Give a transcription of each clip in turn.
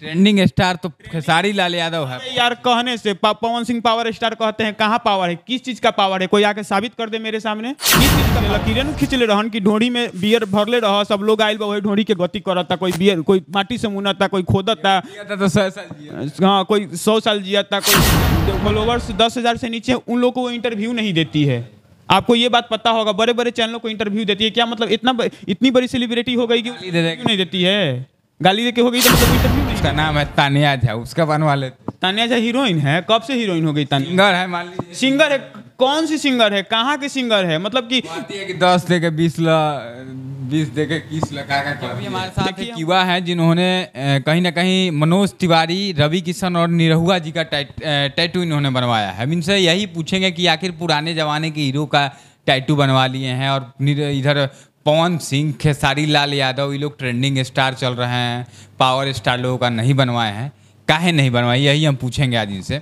Trending star तो खेसारी लाल यादव है यार कहने से पवन सिंह पावर स्टार कहते हैं कहाँ पावर है किस चीज का पावर है कोई आके साबित कर दे मेरे सामने किस चीज का लकीरें खींचले रहन ढोड़ी में बियर भरले रह सब लोग आयल वही ढोड़ी के गति करता कोई बियर कोई माटी से था कोई खोदता तो हाँ कोई सौ साल था कोई फॉलोवर्स दस हजार से नीचे उन लोग को वो इंटरव्यू नहीं देती है आपको ये बात पता होगा बड़े बड़े चैनलों को इंटरव्यू देती है क्या मतलब इतना इतनी बड़ी सेलिब्रिटी हो गई कि नहीं देती है गाली देके हो गई तो मतलब इंटरव्यू उसका नाम है तानिया झा उसका बनवा लेते तानिया झा हीरोइन है कब से हीरोइन हो गई तानिया सिंगर है मान लीजिए सिंगर है कौन सी सिंगर है कहाँ की सिंगर है मतलब कि दस दे के बीस ल बीस दे के किस लगा अभी युवा हैं जिन्होंने कहीं ना कहीं मनोज तिवारी रवि किशन और निरहुआ जी का टैटू इन्होंने बनवाया है इनसे यही पूछेंगे कि आखिर पुराने ज़माने के हीरो का टैटू बनवा लिए हैं और इधर पवन सिंह खेसारी लाल यादव ये लोग ट्रेंडिंग स्टार चल रहे हैं पावर स्टार लोगों का नहीं बनवाए हैं काहे नहीं बनवाए यही हम पूछेंगे आज इनसे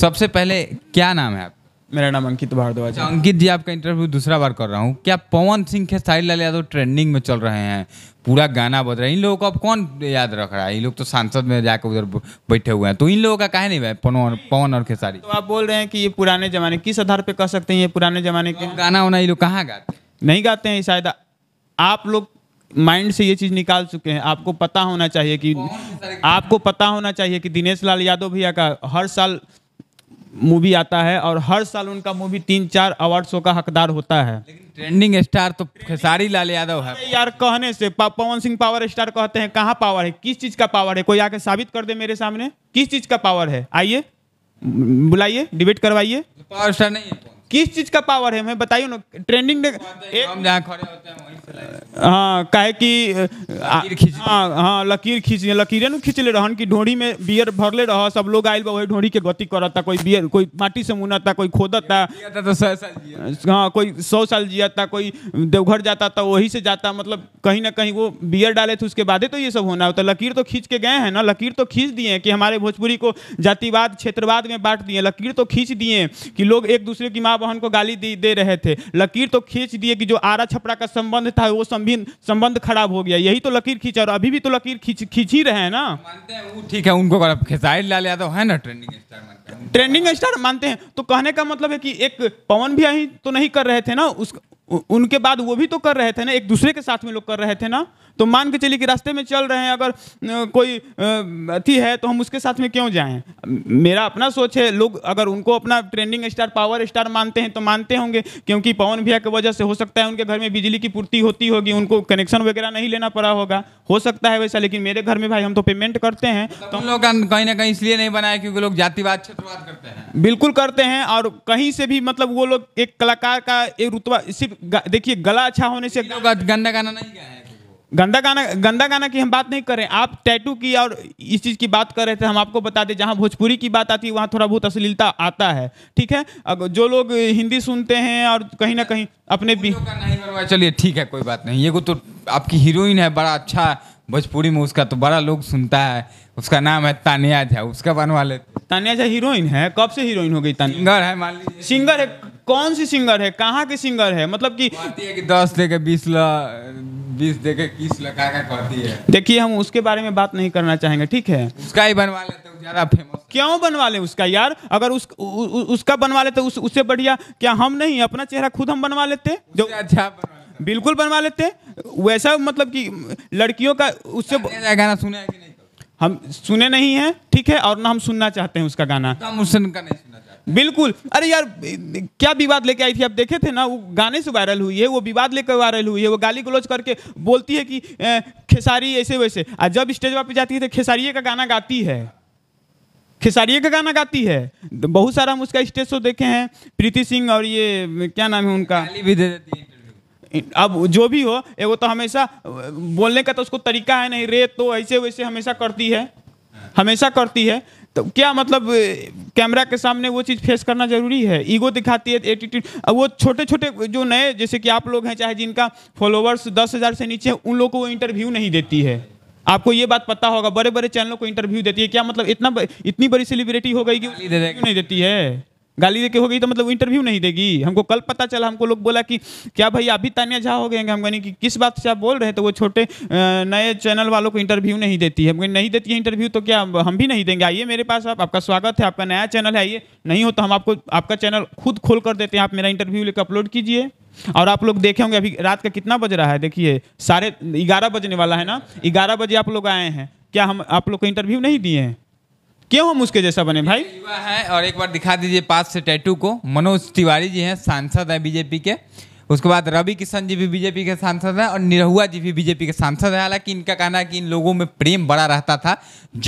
सबसे पहले क्या नाम है आप मेरा नाम अंकित भारद्वाज है अच्छा, अंकित जी आपका इंटरव्यू दूसरा बार कर रहा हूँ क्या पवन सिंह खेसारी लाल यादव ट्रेंडिंग में चल रहे हैं पूरा गाना बज रहा है इन लोगों को अब कौन याद रख रहा है इन लोग तो सांसद में जाकर उधर बैठे हुए हैं तो इन लोगों का कहे नहीं पवन पवन और खेसारी तो आप बोल रहे हैं कि ये पुराने जमाने किस आधार पर कह सकते हैं ये पुराने जमाने के गाना वाना ये लोग कहाँ गाते नहीं गाते हैं शायद आप लोग माइंड से ये चीज निकाल चुके हैं आपको पता होना चाहिए कि आपको पता होना चाहिए कि दिनेश लाल यादव भैया का हर साल मूवी आता है और हर साल उनका मूवी तीन चार अवार्ड शो का हकदार होता है ट्रेंडिंग स्टार तो खेसारी लाल यादव है यार कहने से पवन सिंह पावर स्टार कहते हैं कहाँ पावर है किस चीज का पावर है कोई आके साबित कर दे मेरे सामने किस चीज का पावर है आइए बुलाइए डिबेट करवाइए पावर स्टार नहीं है किस चीज का पावर है मैं बताइए ना ट्रेंडिंग हाँ कहे कि हाँ हाँ लकीर खींच लकीरें न खींच ले रहन कि ढोड़ी में बियर भरले रह सब लोग आयल वही ढोड़ी के गति करता कोई बियर कोई माटी से मुनाता कोई खोदता तो हाँ कोई सौ साल जियाता कोई देवघर जाता था तो वही से जाता मतलब कहीं ना कहीं वो बियर डाले थे उसके बाद तो ये सब होना होता तो लकीर तो खींच के गए हैं ना लकीर तो खींच दिए हैं कि हमारे भोजपुरी को जातिवाद क्षेत्रवाद में बांट दिए लकीर तो खींच दिए कि लोग एक दूसरे की माँ बहन को गाली दे रहे थे लकीर तो खींच दिए कि जो आरा छपरा का संबंध था वो संबंध भी संबंध खराब हो गया यही तो लकीर खींचा और अभी भी तो लकीर खींच खींच ही रहे हैं ना तो मानते हैं वो ठीक है उनको खेसारी लाल यादव है ना ट्रेंडिंग ट्रेंडिंग स्टार मानते हैं तो कहने का मतलब है कि एक पवन भी यही तो नहीं कर रहे थे ना उस उनके बाद वो भी तो कर रहे थे ना एक दूसरे के साथ में लोग कर रहे थे ना तो मान के चलिए कि रास्ते में चल रहे हैं अगर कोई अथी है तो हम उसके साथ में क्यों जाएं मेरा अपना सोच है लोग अगर उनको अपना ट्रेंडिंग स्टार पावर स्टार मानते हैं तो मानते होंगे क्योंकि पवन भैया की वजह से हो सकता है उनके घर में बिजली की पूर्ति होती होगी उनको कनेक्शन वगैरह नहीं लेना पड़ा होगा हो सकता है वैसा लेकिन मेरे घर में भाई हम तो पेमेंट करते हैं तो हम लोग कहीं ना कहीं इसलिए नहीं बनाए क्योंकि लोग जातिवाद क्षेत्रवाद करते हैं बिल्कुल करते हैं और कहीं से भी मतलब वो लोग एक कलाकार का एक रुतबा सिर्फ देखिए गला अच्छा होने से गंदा गाना नहीं गाया है गंदा गाना गंदा गाना की हम बात नहीं कर रहे आप टैटू की और इस चीज़ की बात कर रहे थे हम आपको बता दें जहाँ भोजपुरी की बात आती है वहाँ थोड़ा बहुत अश्लीलता आता है ठीक है जो लोग हिंदी सुनते हैं और कहीं ना कहीं अपने भी चलिए ठीक है कोई बात नहीं ये को तो आपकी हीरोइन है बड़ा अच्छा भोजपुरी में उसका तो बड़ा लोग सुनता है उसका नाम है तानिया झा उसका बनवा लेते तान्या जहा हीरोइन है कब से हीरोइन हो गई सिंगर है मान लीजिए सिंगर है कौन सी सिंगर है कहाँ की सिंगर है मतलब कि दस दे के बीस ला बीस दे के किस लगा का कहती है देखिए हम उसके बारे में बात नहीं करना चाहेंगे ठीक है उसका ही बनवा लेते ज़्यादा फेमस क्यों बनवा ले उसका यार अगर उस, उ, उ, उसका बनवा लेते उस, उससे बढ़िया क्या हम नहीं अपना चेहरा खुद हम बनवा लेते जो अच्छा बनवा लेते। बिल्कुल बनवा लेते वैसा मतलब कि लड़कियों का उससे गाना सुने हम सुने नहीं है ठीक है और ना हम सुनना चाहते हैं उसका गाना तो हम बिल्कुल अरे यार क्या विवाद लेके आई थी आप देखे थे ना वो गाने से वायरल हुई है वो विवाद लेकर वायरल हुई है वो गाली गलोच करके बोलती है कि खेसारी ऐसे वैसे और जब स्टेज पर जाती है तो खेसारिये का गाना गाती है खेसारिये का गाना गाती है तो बहुत सारा हम उसका स्टेज शो देखे हैं प्रीति सिंह और ये क्या नाम है उनका गाली भी दे देती अब जो भी हो एगो तो हमेशा बोलने का तो उसको तरीका है नहीं रे तो ऐसे वैसे हमेशा करती है हमेशा करती है तो क्या मतलब कैमरा के सामने वो चीज़ फेस करना जरूरी है ईगो दिखाती है एटीट्यूड अब वो छोटे छोटे जो नए जैसे कि आप लोग हैं चाहे जिनका फॉलोवर्स दस हज़ार से नीचे उन लोगों को वो इंटरव्यू नहीं देती है आपको ये बात पता होगा बड़े बड़े चैनलों को इंटरव्यू देती है क्या मतलब इतना इतनी बड़ी सेलिब्रिटी हो गई कि नहीं देती है गाली देके हो गई तो मतलब वो इंटरव्यू नहीं देगी हमको कल पता चला हमको लोग बोला कि क्या भाई अभी तानिया झा हो गए हम कहने कि किस बात से आप बोल रहे हैं तो वो छोटे नए चैनल वालों को इंटरव्यू नहीं देती है हम नहीं देती है इंटरव्यू तो क्या हम भी नहीं देंगे आइए मेरे पास आप आपका स्वागत है आपका नया चैनल है आइए नहीं हो तो हम आपको आपका चैनल खुद खोल कर देते हैं आप मेरा इंटरव्यू लेकर अपलोड कीजिए और आप लोग देखे होंगे अभी रात का कितना बज रहा है देखिए साढ़े ग्यारह बजने वाला है ना ग्यारह बजे आप लोग आए हैं क्या हम आप लोग को इंटरव्यू नहीं दिए हैं क्यों हम उसके जैसा बने भाई युवा है और एक बार दिखा दीजिए पास से टैटू को मनोज तिवारी जी हैं सांसद हैं बीजेपी के उसके बाद रवि किशन जी भी बीजेपी के सांसद हैं और निरहुआ जी भी बीजेपी के सांसद हैं हालांकि इनका कहना है कि इन लोगों में प्रेम बड़ा रहता था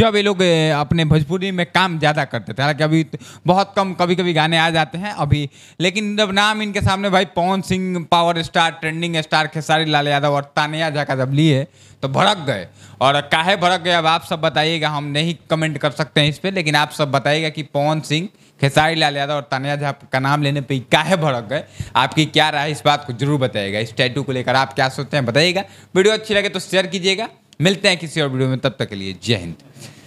जब ये लोग अपने भोजपुरी में काम ज़्यादा करते थे हालांकि अभी तो बहुत कम कभी कभी गाने आ जाते हैं अभी लेकिन जब नाम इनके सामने भाई Pawan Singh power star trending star Khesari Lal Yadav और तानिया झा का जब लिए तो भड़क गए और काहे भड़क गए अब आप सब बताइएगा हम नहीं कमेंट कर सकते हैं इस पर लेकिन आप सब बताइएगा कि पवन सिंह खेसारी लाल यादव और तानिया झा का नाम लेने पर काहे भड़क गए आपकी क्या राय इस बात को जरूर बताएगा इस टैटू को लेकर आप क्या सोचते हैं बताइएगा वीडियो अच्छी लगे तो शेयर कीजिएगा मिलते हैं किसी और वीडियो में तब तक के लिए जय हिंद